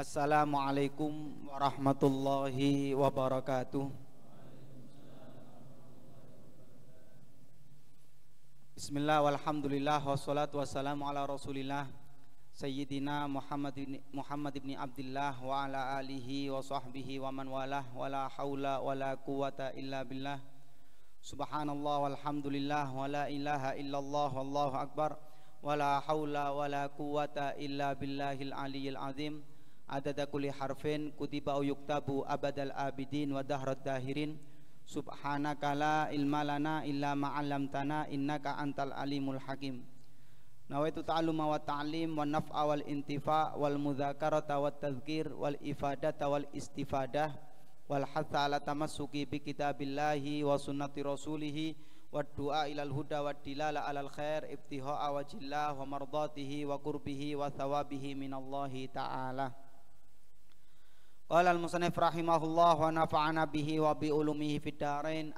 Assalamualaikum warahmatullahi wabarakatuh. Bismillah walhamdulillah wassalatu wassalamu ala Rasulillah Sayyidina Muhammad ibn, Muhammad ibn Abdullah wa ala alihi wa sahbihi wa man walah wa la haula wa la quwata illa billah Subhanallah walhamdulillah wa la ilaha illallah wallahu akbar wa la haula wa la quwata illa billahil aliyil azim al adada kulli harfin kutiba au yuktabu abadal abidin wa dahrad dahirin subhanaka la ilma lana illa ma 'allamtana innaka antal alimul hakim nawaitu ta'alluma wa ta'lim wa naf'a wal intifa wal mudzakarata wat tadhkir wal ifadata wal istifadah wal hatha ala tamassuki bi kitabillahi wa sunnati rasulih wa du'a ilal huda wa dilala alal khair ibtiha'a wajillah wa mardatihi wa qurbihi wa thawabihi minallahi ta'ala Qala al-musannif wa nafa'ana wa bi ulumihi fid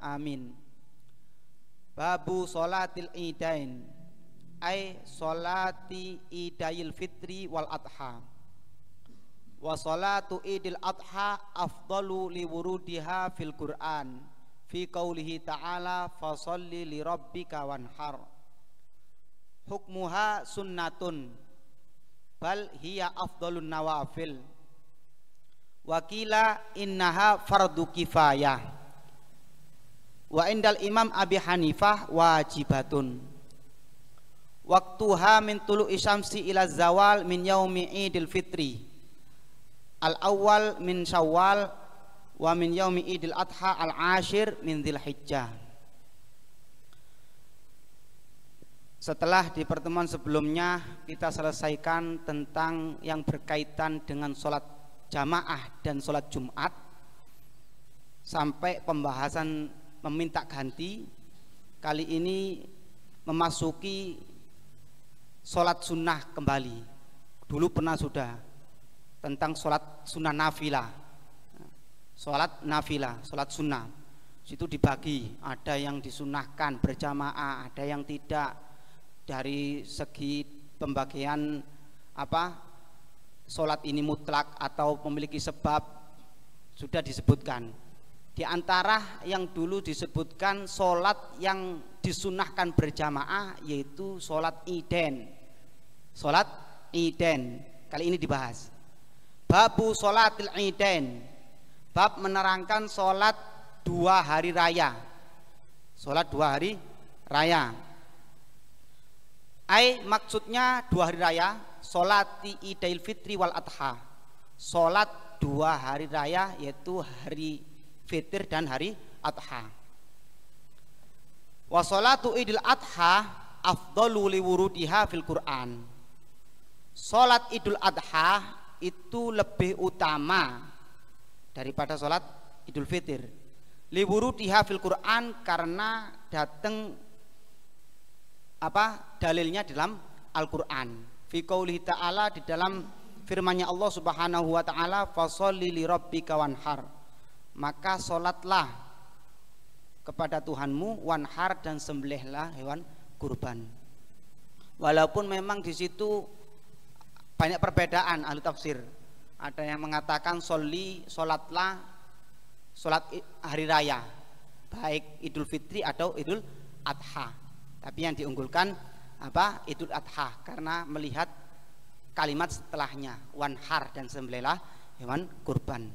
Amin. Babu salatil idain. Ai salati idayil fitri wal adha. Wa salatu idil adha afdalu li wurudiha fil Qur'an fi qaulihi ta'ala fa wanhar. Hukmuha sunnatun bal hiya afdalun nawafil. Wakila innaha fardu kifayah. Wa indal Imam Abi Hanifah wajibatun. Waktuha min tulu isyamsi ila zawal min yaumi idil fitri. Al awal min syawal wa min yaumi idil adha al ashir min dhil hijjah. Setelah di pertemuan sebelumnya kita selesaikan tentang yang berkaitan dengan sholat jamaah dan sholat Jumat sampai pembahasan meminta ganti kali ini memasuki sholat sunnah kembali dulu pernah sudah tentang sholat sunnah nafilah sholat nafilah sholat sunnah situ dibagi ada yang disunahkan berjamaah ada yang tidak dari segi pembagian apa sholat ini mutlak atau memiliki sebab sudah disebutkan. Di antara yang dulu disebutkan sholat yang disunahkan berjamaah yaitu sholat iden. Sholat iden. Kali ini dibahas. Babu sholatil iden. Bab menerangkan sholat dua hari raya. Sholat dua hari raya. Ai maksudnya dua hari raya solati idail fitri wal adha solat dua hari raya yaitu hari fitir dan hari adha wa solatu idil adha afdalu liwurudiha fil quran solat idul adha itu lebih utama daripada solat idul fitir liwurudiha fil quran karena datang apa dalilnya dalam Al-Quran fi qaulihi ta'ala di dalam firman-Nya Allah Subhanahu wa taala fasolli li rabbika wanhar maka salatlah kepada Tuhanmu wanhar dan sembelihlah hewan kurban walaupun memang di situ banyak perbedaan ahli tafsir ada yang mengatakan soli solatlah solat hari raya baik Idul Fitri atau Idul Adha tapi yang diunggulkan apa Idul Adha karena melihat kalimat setelahnya wanhar dan sembelah hewan kurban.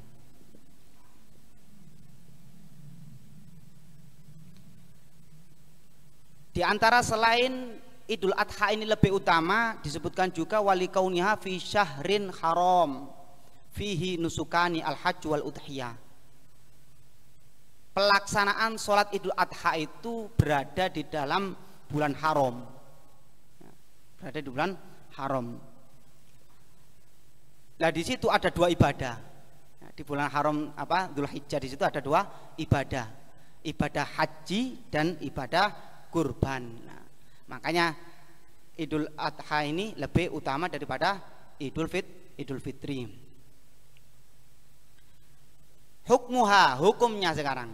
Di antara selain Idul Adha ini lebih utama disebutkan juga wali kauniha fi syahrin haram fihi nusukani al hajj wal udhiyah. Pelaksanaan sholat Idul Adha itu berada di dalam bulan haram berada di bulan haram nah di situ ada dua ibadah nah, di bulan haram apa Dzulhijjah di situ ada dua ibadah ibadah haji dan ibadah kurban nah, makanya Idul Adha ini lebih utama daripada Idul Fit Idul Fitri hukmuha hukumnya sekarang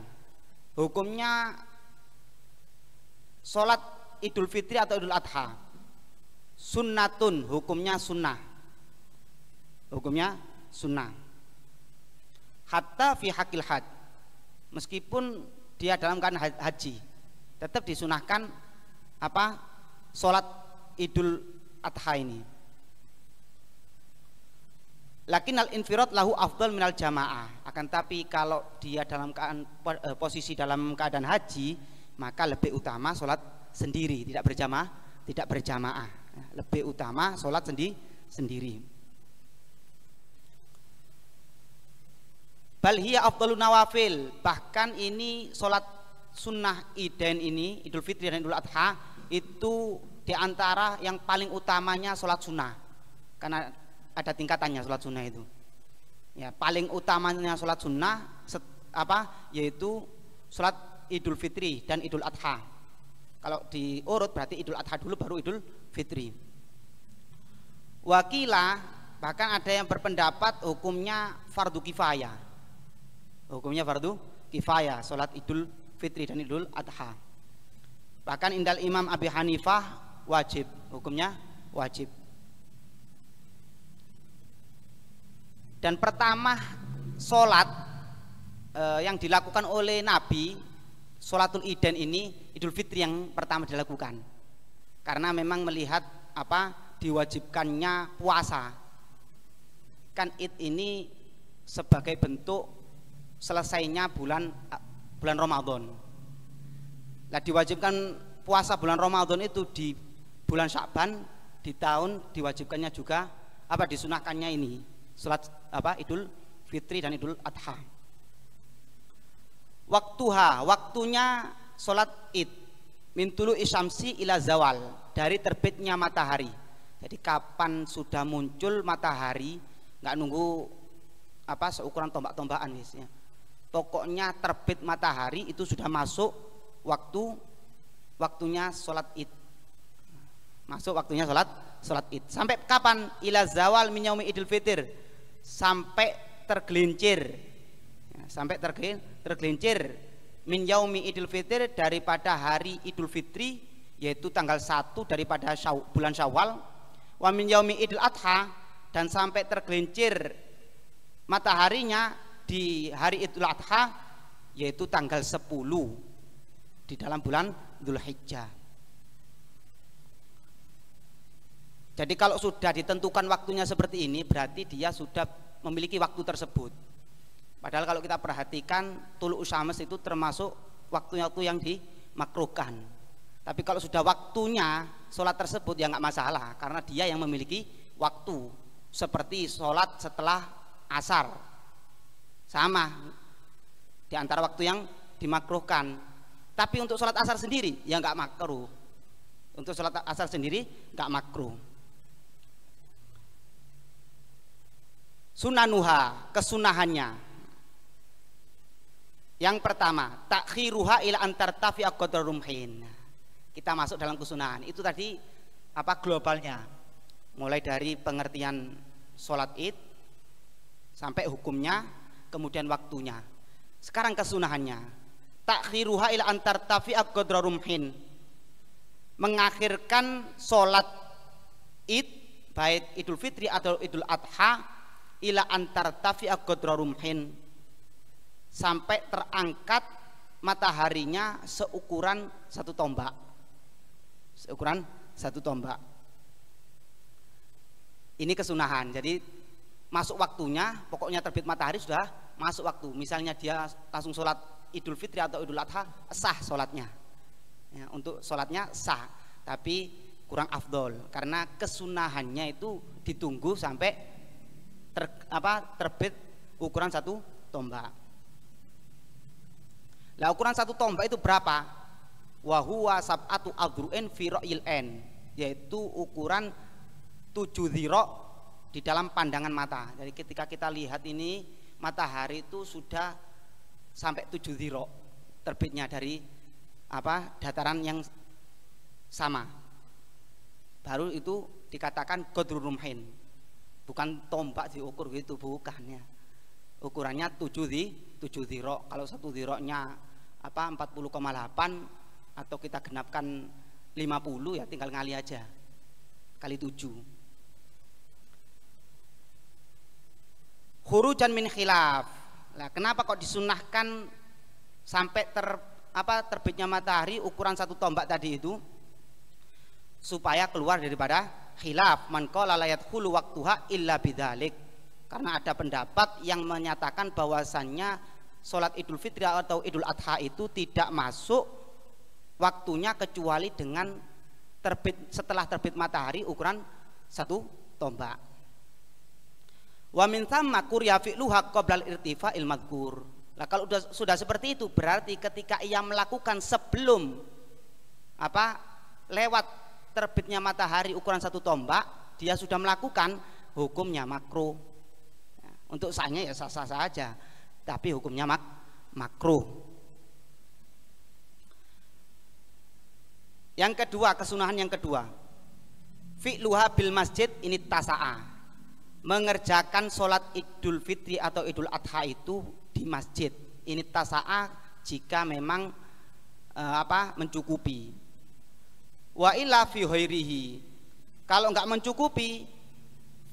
hukumnya sholat Idul Fitri atau Idul Adha sunnatun hukumnya sunnah hukumnya sunnah hatta fi hakil had meskipun dia dalam kan haji tetap disunahkan apa sholat idul adha ini lakin al infirat lahu afdal minal jamaah akan tapi kalau dia dalam keadaan, eh, posisi dalam keadaan haji maka lebih utama sholat sendiri tidak berjamaah tidak berjamaah lebih utama sholat sendi sendiri balhiya afdalun nawafil bahkan ini sholat sunnah iden ini idul fitri dan idul adha itu diantara yang paling utamanya sholat sunnah karena ada tingkatannya sholat sunnah itu ya paling utamanya sholat sunnah set, apa yaitu sholat idul fitri dan idul adha kalau diurut berarti idul adha dulu baru idul fitri. Wakilah bahkan ada yang berpendapat hukumnya fardu kifayah. Hukumnya fardu kifayah, sholat idul fitri dan idul adha. Bahkan indal Imam Abi Hanifah wajib, hukumnya wajib. Dan pertama sholat eh, yang dilakukan oleh Nabi, sholatul iden ini idul fitri yang pertama dilakukan karena memang melihat apa diwajibkannya puasa kan id ini sebagai bentuk selesainya bulan eh, bulan Ramadan lah diwajibkan puasa bulan Ramadan itu di bulan sya'ban di tahun diwajibkannya juga apa disunahkannya ini salat apa Idul Fitri dan Idul Adha waktu ha waktunya salat id mintulu isamsi ila zawal dari terbitnya matahari jadi kapan sudah muncul matahari nggak nunggu apa seukuran tombak-tombakan biasanya pokoknya terbit matahari itu sudah masuk waktu waktunya sholat id masuk waktunya sholat sholat id sampai kapan ila zawal minyami idul fitir? sampai tergelincir ya, sampai tergelincir min yaumi idul fitri daripada hari idul fitri yaitu tanggal 1 daripada syaw, bulan syawal wa min yaumi idul adha dan sampai tergelincir mataharinya di hari idul adha yaitu tanggal 10 di dalam bulan Hijjah Jadi kalau sudah ditentukan waktunya seperti ini berarti dia sudah memiliki waktu tersebut. Padahal kalau kita perhatikan tuluk usames itu termasuk waktunya waktu yang dimakruhkan. Tapi kalau sudah waktunya sholat tersebut ya nggak masalah karena dia yang memiliki waktu seperti sholat setelah asar sama di antara waktu yang dimakruhkan. Tapi untuk sholat asar sendiri ya nggak makruh. Untuk sholat asar sendiri nggak makruh. Sunanuha kesunahannya yang pertama, takhiruha ila antar tafi Kita masuk dalam kesunahan. Itu tadi apa globalnya. Mulai dari pengertian sholat id sampai hukumnya, kemudian waktunya. Sekarang kesunahannya. Takhiruha ila antar tafi Mengakhirkan sholat id baik idul fitri atau idul adha ila antar tafi'a sampai terangkat mataharinya seukuran satu tombak seukuran satu tombak ini kesunahan jadi masuk waktunya pokoknya terbit matahari sudah masuk waktu misalnya dia langsung sholat idul fitri atau idul adha sah sholatnya ya, untuk sholatnya sah tapi kurang afdol karena kesunahannya itu ditunggu sampai ter, apa terbit ukuran satu tombak Nah ukuran satu tombak itu berapa? wahua sab'atu agru'en fi en Yaitu ukuran tujuh ziro di dalam pandangan mata Jadi ketika kita lihat ini matahari itu sudah sampai tujuh ziro Terbitnya dari apa dataran yang sama Baru itu dikatakan godrurumhin Bukan tombak diukur gitu, bukannya Ukurannya tujuh di tujuh ziro kalau satu zironya apa 40,8 atau kita genapkan 50 ya tinggal ngali aja kali 7 hurujan min khilaf nah, kenapa kok disunahkan sampai ter apa terbitnya matahari ukuran satu tombak tadi itu supaya keluar daripada khilaf man qala la yadkhulu waqtuha illa bidzalik karena ada pendapat yang menyatakan bahwasannya sholat idul fitri atau idul adha itu tidak masuk waktunya kecuali dengan terbit setelah terbit matahari ukuran satu tombak wa min thamma kurya fi'luha qoblal irtifa il madhkur. nah kalau sudah, sudah seperti itu berarti ketika ia melakukan sebelum apa lewat terbitnya matahari ukuran satu tombak dia sudah melakukan hukumnya makruh nah, untuk sahnya ya sah-sah saja tapi hukumnya mak makruh. Yang kedua, kesunahan yang kedua. Fi'luha bil masjid ini tasa'a. Mengerjakan sholat idul fitri atau idul adha itu di masjid. Ini tasa'a jika memang eh, apa mencukupi. Wa illa fi hoirihi. Kalau enggak mencukupi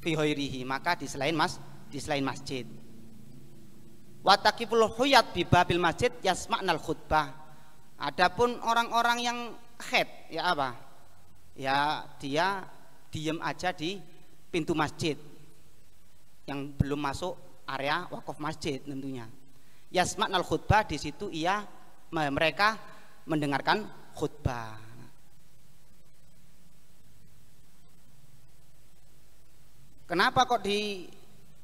fi hoirihi, maka di selain mas di selain masjid. Watakiful huyat di babil masjid yasmaknal khutbah. Adapun orang-orang yang head ya apa? Ya dia diem aja di pintu masjid yang belum masuk area wakaf masjid tentunya. yasmaknal khutbah di situ ia mereka mendengarkan khutbah. Kenapa kok di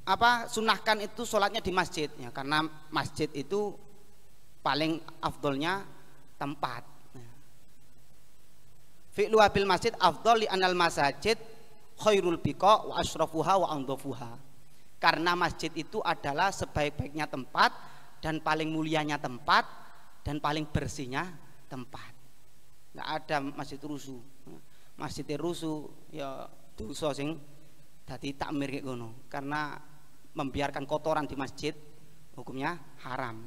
apa sunahkan itu sholatnya di masjid ya, karena masjid itu paling afdolnya tempat fi'lu abil masjid afdol li anal masajid khairul biko wa ashrafuha wa andofuha karena masjid itu adalah sebaik-baiknya tempat dan paling mulianya tempat dan paling bersihnya tempat nggak ada masjid rusuh masjid rusuh ya dosa sing dadi takmir kayak gono karena membiarkan kotoran di masjid hukumnya haram.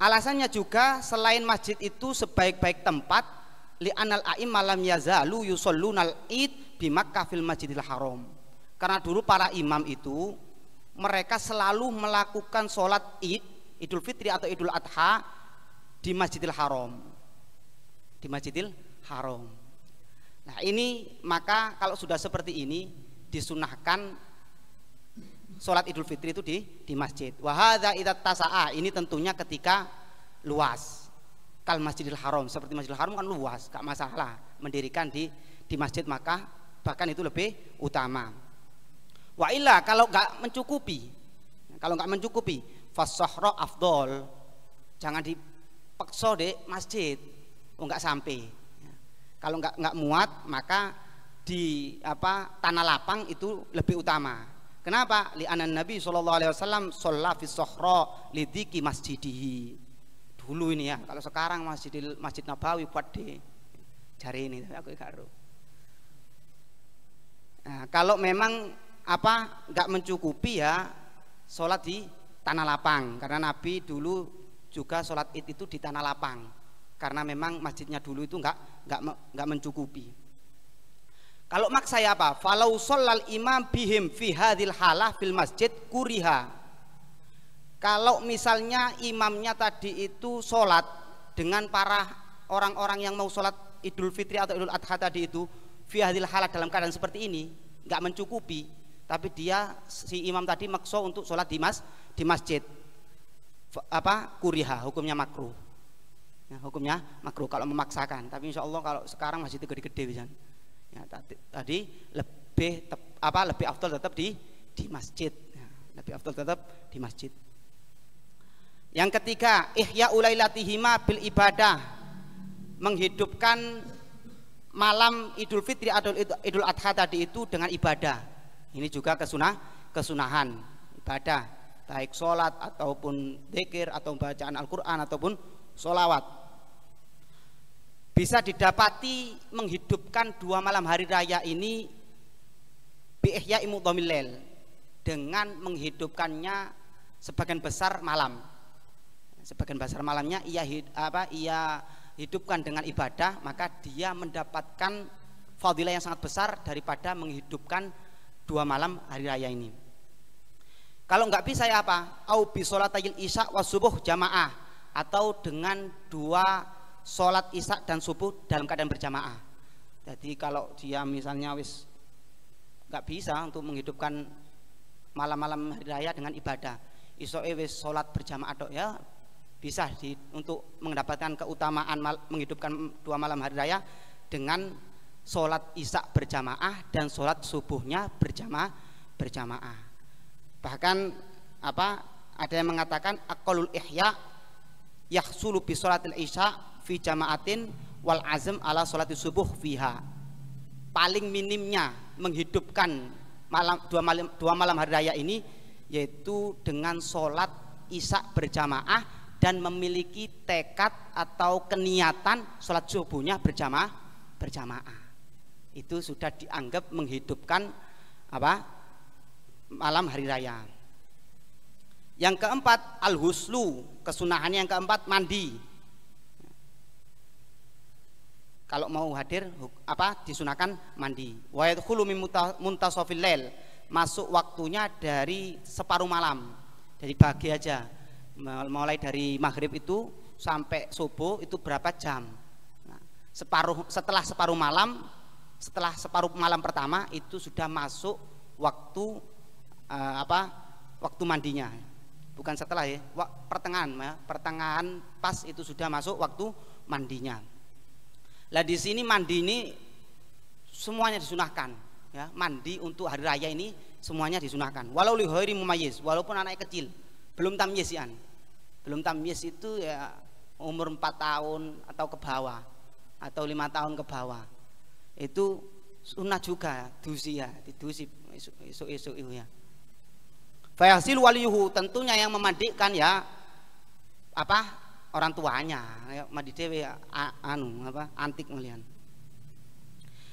Alasannya juga selain masjid itu sebaik-baik tempat li-anal a'im malam yazalu yusolunal id bimak fil masjidil haram. Karena dulu para imam itu mereka selalu melakukan sholat id idul fitri atau idul adha di masjidil haram di masjidil haram nah ini maka kalau sudah seperti ini disunahkan sholat idul fitri itu di di masjid wahada idat tasaa ini tentunya ketika luas kal masjidil haram seperti masjidil haram kan luas gak masalah mendirikan di di masjid maka bahkan itu lebih utama wa illa kalau gak mencukupi kalau gak mencukupi fasohro afdol jangan dipaksa di masjid oh nggak sampai ya. kalau nggak nggak muat maka di apa tanah lapang itu lebih utama. Kenapa? anan Nabi Shallallahu alaihi wasallam sholat fi sohro lidiki masjidihi. Dulu ini ya, kalau sekarang masjid Masjid Nabawi buat di jari ini aku Nah, kalau memang apa nggak mencukupi ya sholat di tanah lapang karena Nabi dulu juga sholat id itu di tanah lapang karena memang masjidnya dulu itu nggak nggak nggak mencukupi. Kalau mak saya apa? Falau solal imam bihim fi hadil halah fil masjid kuriha. Kalau misalnya imamnya tadi itu sholat dengan para orang-orang yang mau sholat idul fitri atau idul adha tadi itu fi hadil halah dalam keadaan seperti ini nggak mencukupi tapi dia si imam tadi makso untuk sholat di mas di masjid apa kuriha hukumnya makruh ya, hukumnya makruh kalau memaksakan tapi insya Allah kalau sekarang masih itu gede-gede Ya, tadi, tadi lebih tep, apa lebih afdol tetap di di masjid. Ya, lebih afdol tetap di masjid. Yang ketiga, ihya ulailatihima bil ibadah. Menghidupkan malam Idul Fitri atau Idul Adha tadi itu dengan ibadah. Ini juga kesunah kesunahan ibadah, baik sholat ataupun dzikir atau bacaan Al-Qur'an ataupun sholawat bisa didapati menghidupkan dua malam hari raya ini biihya imudhamilel dengan menghidupkannya sebagian besar malam sebagian besar malamnya ia apa ia hidupkan dengan ibadah maka dia mendapatkan fadilah yang sangat besar daripada menghidupkan dua malam hari raya ini kalau nggak bisa ya apa au bi sholatayil isya wa subuh jamaah atau dengan dua sholat isak dan subuh dalam keadaan berjamaah jadi kalau dia misalnya wis nggak bisa untuk menghidupkan malam-malam hari raya dengan ibadah isoe wis sholat berjamaah dok ya bisa di, untuk mendapatkan keutamaan mal, menghidupkan dua malam hari raya dengan sholat isak berjamaah dan sholat subuhnya berjamaah berjamaah bahkan apa ada yang mengatakan akolul ihya yahsulu bi sholatil isya fi jama'atin wal azm ala sholat subuh fiha paling minimnya menghidupkan malam dua malam dua malam hari raya ini yaitu dengan sholat isak berjamaah dan memiliki tekad atau keniatan sholat subuhnya berjamaah berjamaah itu sudah dianggap menghidupkan apa malam hari raya yang keempat al huslu kesunahannya yang keempat mandi kalau mau hadir apa disunahkan mandi wa yadkhulu min muntasafil lail masuk waktunya dari separuh malam dari pagi aja mulai dari maghrib itu sampai subuh itu berapa jam nah, separuh setelah separuh malam setelah separuh malam pertama itu sudah masuk waktu uh, apa waktu mandinya bukan setelah ya pertengahan ya, pertengahan pas itu sudah masuk waktu mandinya lah di sini mandi ini semuanya disunahkan. Ya, mandi untuk hari raya ini semuanya disunahkan. Walau lihori mumayis, walaupun anaknya kecil, belum tamyizian. Belum tamyiz itu ya umur 4 tahun atau ke bawah atau lima tahun ke bawah. Itu sunnah juga dusi ya, didusi esok-esok itu ya. Fayasil waliyuhu tentunya yang memandikan ya apa orang tuanya ya, madi dewe anu apa antik melian.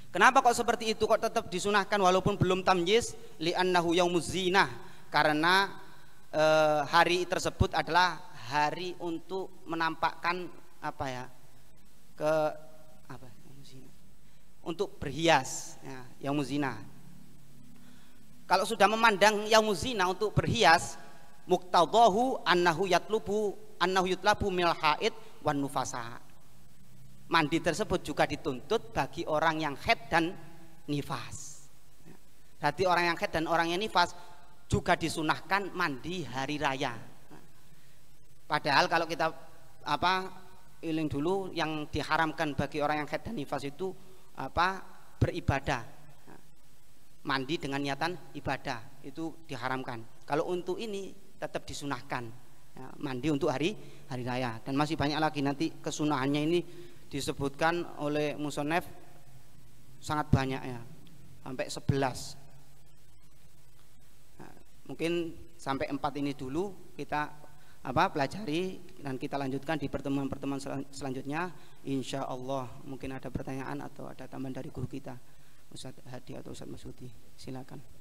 kenapa kok seperti itu kok tetap disunahkan walaupun belum tamyiz li'annahu yaumuz zina karena e, hari tersebut adalah hari untuk menampakkan apa ya ke apa untuk berhias ya, yaumuz zinah kalau sudah memandang yaumuz muzina untuk berhias muktadahu annahu yatlubu annahu yutlabu mil haid wan nufasa. Mandi tersebut juga dituntut bagi orang yang haid dan nifas. Berarti orang yang haid dan orang yang nifas juga disunahkan mandi hari raya. Padahal kalau kita apa iling dulu yang diharamkan bagi orang yang haid dan nifas itu apa beribadah mandi dengan niatan ibadah itu diharamkan kalau untuk ini tetap disunahkan ya, mandi untuk hari hari raya dan masih banyak lagi nanti kesunahannya ini disebutkan oleh musonef sangat banyak ya sampai 11 nah, ya, mungkin sampai empat ini dulu kita apa pelajari dan kita lanjutkan di pertemuan-pertemuan sel selanjutnya insya Allah mungkin ada pertanyaan atau ada tambahan dari guru kita Ustadz Hadi atau Ustadz Masudi silakan